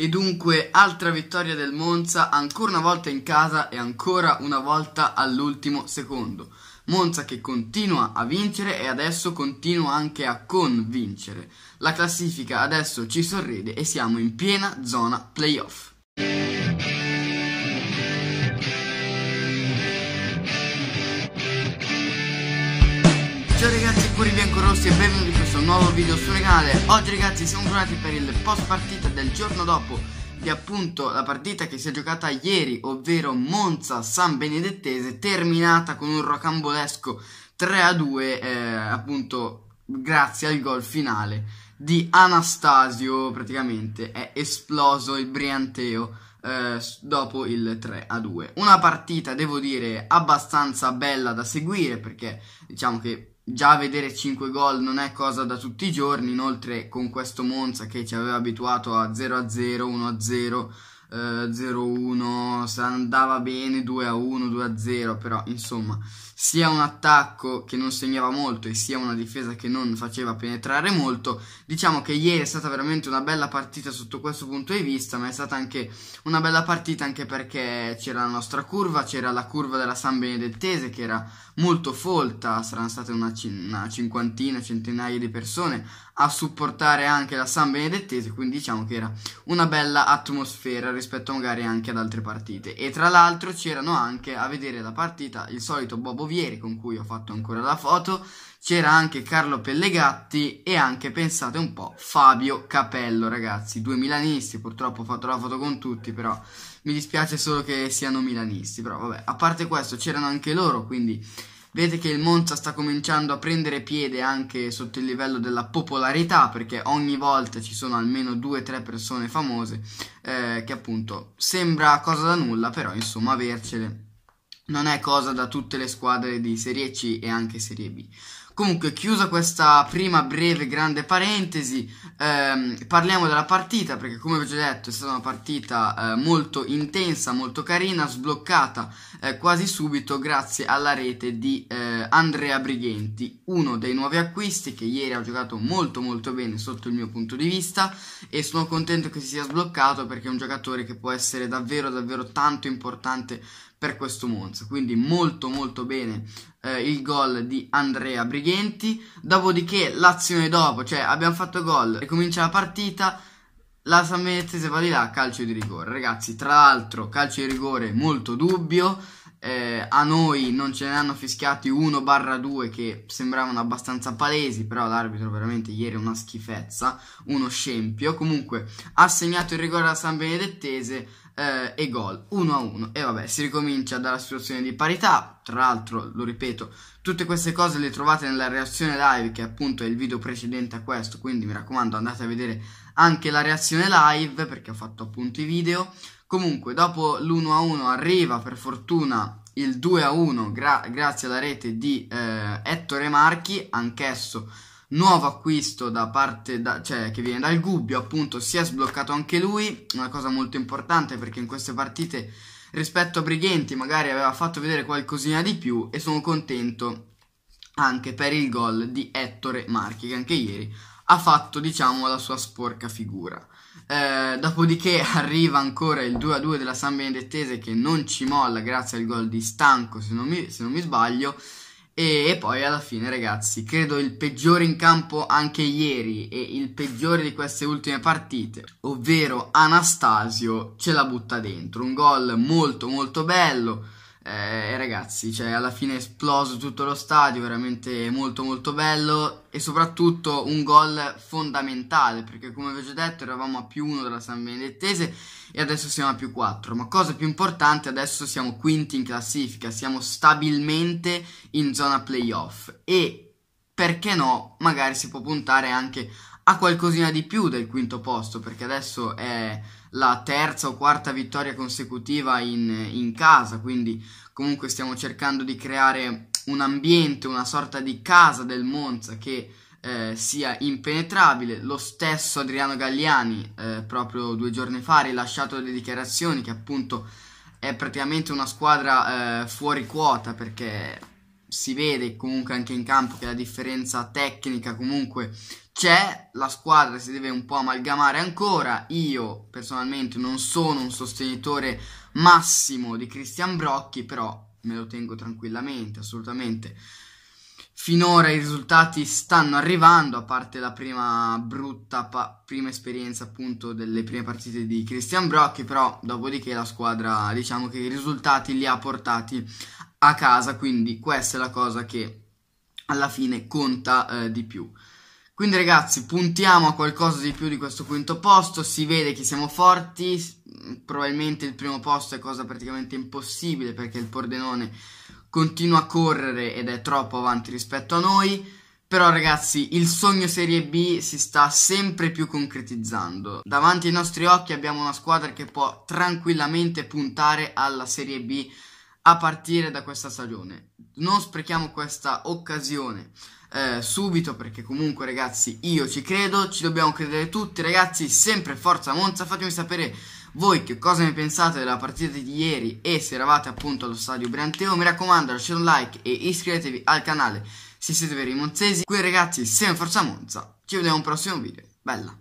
E dunque altra vittoria del Monza, ancora una volta in casa e ancora una volta all'ultimo secondo. Monza che continua a vincere e adesso continua anche a convincere. La classifica adesso ci sorride e siamo in piena zona playoff. Ciao ragazzi e cuori biancorossi e benvenuti in questo nuovo video sul canale Oggi ragazzi siamo tornati per il post partita del giorno dopo di appunto la partita che si è giocata ieri Ovvero Monza San Benedettese terminata con un rocambolesco 3 a 2 eh, appunto grazie al gol finale di Anastasio praticamente è esploso il Brianteo eh, dopo il 3 a 2. Una partita, devo dire, abbastanza bella da seguire perché diciamo che già vedere 5 gol non è cosa da tutti i giorni, inoltre con questo Monza che ci aveva abituato a 0-0, 1-0, eh, 0-1, se andava bene 2-1, 2-0, però insomma sia un attacco che non segnava molto e sia una difesa che non faceva penetrare molto. Diciamo che ieri è stata veramente una bella partita sotto questo punto di vista, ma è stata anche una bella partita anche perché c'era la nostra curva, c'era la curva della San Benedettese che era molto folta, saranno state una, una cinquantina, centinaia di persone a supportare anche la San Benedettese, quindi diciamo che era una bella atmosfera rispetto magari anche ad altre partite. E tra l'altro c'erano anche a vedere la partita il solito Bobo Fovieri con cui ho fatto ancora la foto, c'era anche Carlo Pellegatti e anche, pensate un po', Fabio Capello, ragazzi, due milanisti, purtroppo ho fatto la foto con tutti, però mi dispiace solo che siano milanisti, però vabbè, a parte questo c'erano anche loro, quindi vedete che il Monza sta cominciando a prendere piede anche sotto il livello della popolarità, perché ogni volta ci sono almeno due o tre persone famose, eh, che appunto sembra cosa da nulla, però insomma avercele non è cosa da tutte le squadre di Serie C e anche Serie B. Comunque, chiusa questa prima breve grande parentesi, ehm, parliamo della partita perché, come vi ho già detto, è stata una partita eh, molto intensa, molto carina, sbloccata eh, quasi subito grazie alla rete di eh, Andrea Brighenti, uno dei nuovi acquisti che ieri ha giocato molto molto bene sotto il mio punto di vista e sono contento che si sia sbloccato perché è un giocatore che può essere davvero davvero tanto importante per questo Monza. Quindi molto molto bene eh, il gol di Andrea Brighenti. Dopodiché l'azione dopo, cioè abbiamo fatto gol, e comincia la partita. La Sammettese va di là, calcio di rigore. Ragazzi, tra l'altro calcio di rigore molto dubbio eh, a noi non ce ne hanno fischiati 1-2 che sembravano abbastanza palesi, però l'arbitro veramente ieri è una schifezza, uno scempio. Comunque ha segnato il rigore alla San Benedettese eh, e gol 1-1. E vabbè, si ricomincia dalla situazione di parità. Tra l'altro, lo ripeto, tutte queste cose le trovate nella reazione live, che appunto è il video precedente a questo, quindi mi raccomando andate a vedere anche la reazione live perché ho fatto appunto i video. Comunque, dopo l'1-1 arriva per fortuna il 2-1 gra- grazie alla rete di eh, Ettore Marchi, anch'esso nuovo acquisto da parte, da, cioè che viene dal Gubbio, appunto si è sbloccato anche lui, una cosa molto importante perché in queste partite rispetto a Brighenti magari aveva fatto vedere qualcosina di più e sono contento anche per il gol di Ettore Marchi che anche ieri ha fatto diciamo la sua sporca figura. Eh, dopodiché arriva ancora il 2-2 della San Benedettese che non ci molla grazie al gol di Stanco se non mi, se non mi sbaglio e, e, poi alla fine ragazzi credo il peggiore in campo anche ieri e il peggiore di queste ultime partite ovvero Anastasio ce la butta dentro un gol molto molto bello eh, ragazzi, cioè alla fine è esploso tutto lo stadio, veramente molto molto bello e soprattutto un gol fondamentale perché come vi ho già detto eravamo a più 1 della San Benedettese e adesso siamo a più 4, ma cosa più importante adesso siamo quinti in classifica, siamo stabilmente in zona playoff e perché no, magari si può puntare anche ha qualcosina di più del quinto posto, perché adesso è la terza o quarta vittoria consecutiva in, in casa, quindi comunque stiamo cercando di creare un ambiente, una sorta di casa del Monza che eh, sia impenetrabile. Lo stesso Adriano Galliani, eh, proprio due giorni fa, ha rilasciato delle dichiarazioni che appunto è praticamente una squadra eh, fuori quota perché si vede comunque anche in campo che la differenza tecnica comunque c'è, la squadra si deve un po' amalgamare ancora. Io personalmente non sono un sostenitore massimo di Christian Brocchi, però me lo tengo tranquillamente, assolutamente. Finora i risultati stanno arrivando, a parte la prima brutta pa- prima esperienza appunto delle prime partite di Christian Brocchi, però dopodiché la squadra diciamo che i risultati li ha portati a casa, quindi questa è la cosa che alla fine conta eh, di più. Quindi ragazzi, puntiamo a qualcosa di più di questo quinto posto, si vede che siamo forti, probabilmente il primo posto è cosa praticamente impossibile perché il Pordenone continua a correre ed è troppo avanti rispetto a noi, però ragazzi il sogno Serie B si sta sempre più concretizzando. Davanti ai nostri occhi abbiamo una squadra che può tranquillamente puntare alla Serie B a partire da questa stagione. Non sprechiamo questa occasione eh, subito perché comunque ragazzi io ci credo, ci dobbiamo credere tutti ragazzi, sempre forza Monza, fatemi sapere voi che cosa ne pensate della partita di ieri e se eravate appunto allo stadio Branteo, mi raccomando lasciate un like e iscrivetevi al canale se siete veri monzesi. Qui ragazzi, sempre forza Monza, ci vediamo in un prossimo video, bella!